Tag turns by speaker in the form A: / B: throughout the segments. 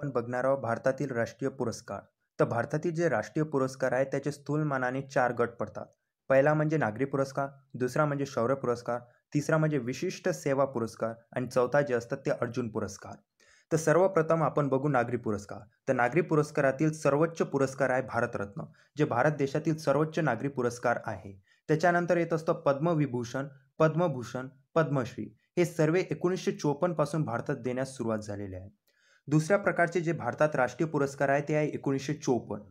A: आपण बघणार आहोत भारतातील राष्ट्रीय पुरस्कार तर भारतातील जे राष्ट्रीय पुरस्कार आहेत त्याचे स्थूल मानाने चार गट पडतात पहिला म्हणजे नागरी पुरस्कार दुसरा म्हणजे शौर्य पुरस्कार तिसरा म्हणजे विशिष्ट सेवा पुरस्कार आणि चौथा जे असतात ते अर्जुन पुरस्कार तर सर्वप्रथम आपण बघू नागरी पुरस्कार तर नागरी पुरस्कारातील सर्वोच्च पुरस्कार आहे भारतरत्न जे भारत देशातील सर्वोच्च नागरी पुरस्कार आहे त्याच्यानंतर येत असतो पद्मविभूषण पद्मभूषण पद्मश्री हे सर्व एकोणीसशे पासून भारतात देण्यास सुरुवात झालेली आहे दुसऱ्या प्रकारचे जे भारतात राष्ट्रीय पुरस्कार आहे ते आहे एकोणीसशे चोपन्न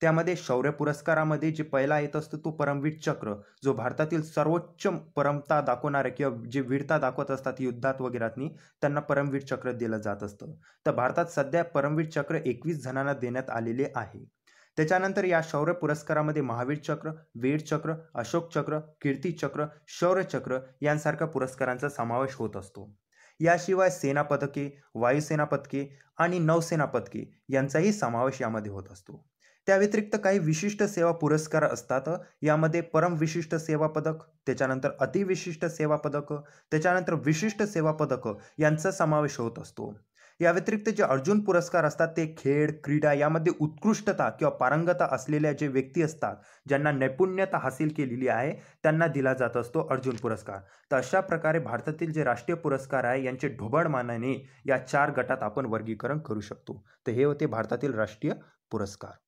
A: त्यामध्ये शौर्य पुरस्कारामध्ये जे पहिला येत असतो तो परमवीर चक्र जो भारतातील सर्वोच्च परमता दाखवणारे किंवा जे वीरता दाखवत असतात युद्धात वगैरेतनी त्यांना परमवीर चक्र दिलं जात असतं तर भारतात सध्या परमवीर चक्र एकवीस जणांना देण्यात आलेले आहे त्याच्यानंतर या शौर्य पुरस्कारामध्ये महावीर चक्र वीर चक्र अशोक चक्र कीर्ती चक्र शौर्य चक्र यांसारख्या पुरस्कारांचा समावेश होत असतो याशिवाय सेना पदके वायुसेना पदके आणि नौसेना पदके यांचाही समावेश यामध्ये होत असतो त्या व्यतिरिक्त काही विशिष्ट सेवा पुरस्कार असतात यामध्ये परम विशिष्ट सेवा पदक त्याच्यानंतर अतिविशिष्ट सेवा पदक त्याच्यानंतर विशिष्ट सेवा पदक यांचा समावेश होत असतो या व्यतिरिक्त जे अर्जुन पुरस्कार असतात ते खेळ क्रीडा यामध्ये उत्कृष्टता किंवा पारंगता असलेल्या जे व्यक्ती असतात ज्यांना नैपुण्यता हासिल केलेली आहे त्यांना दिला जात असतो अर्जुन पुरस्कार तर अशा प्रकारे भारतातील जे राष्ट्रीय पुरस्कार आहे यांचे ढोबळ मानाने या चार गटात आपण वर्गीकरण करू शकतो तर हे होते भारतातील राष्ट्रीय पुरस्कार